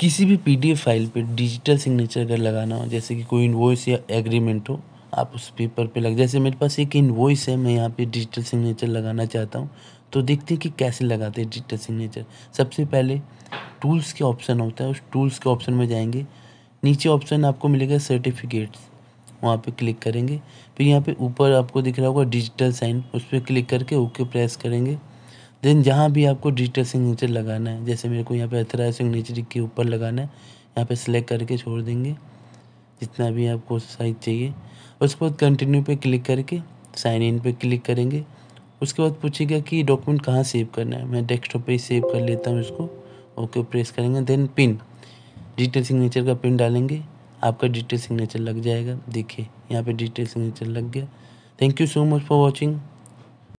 किसी भी PDF file पे डिजिटल सिग्नेचर अगर लगाना हो जैसे कि कोई इन्वॉइस या एग्रीमेंट हो आप उस पेपर पे लग जैसे मेरे पास एक इन्वॉइस है मैं यहाँ पे डिजिटल सिग्नेचर लगाना चाहता हूँ तो देखते हैं कि कैसे लगाते हैं डिजिटल सिग्नेचर सबसे पहले टूल्स के ऑप्शन होता है उस टूल्स के ऑप्शन में जाएंगे नीचे ऑप्शन आपको मिलेगा सर्टिफिकेट्स वहाँ पे क्लिक करेंगे फिर यहाँ पे ऊपर आपको दिख रहा होगा डिजिटल साइन उस पर क्लिक करके ओके प्रेस करेंगे देन जहाँ भी आपको डिजिटल सिग्नेचर लगाना है जैसे मेरे को यहाँ पे अथरा सिग्नेचर के ऊपर लगाना है यहाँ पे सिलेक्ट करके छोड़ देंगे जितना भी आपको साइज चाहिए उसके बाद कंटिन्यू पे क्लिक करके साइन इन पे क्लिक करेंगे उसके बाद पूछेगा कि डॉक्यूमेंट कहाँ सेव करना है मैं डेस्कटॉप पे ही सेव कर लेता हूँ इसको ओके प्रेस करेंगे देन पिन डिजिटल सिग्नेचर का पिन डालेंगे आपका डिजिटल सिग्नेचर लग जाएगा देखिए यहाँ पे डिजिटल सिग्नेचर लग गया thank you so much for watching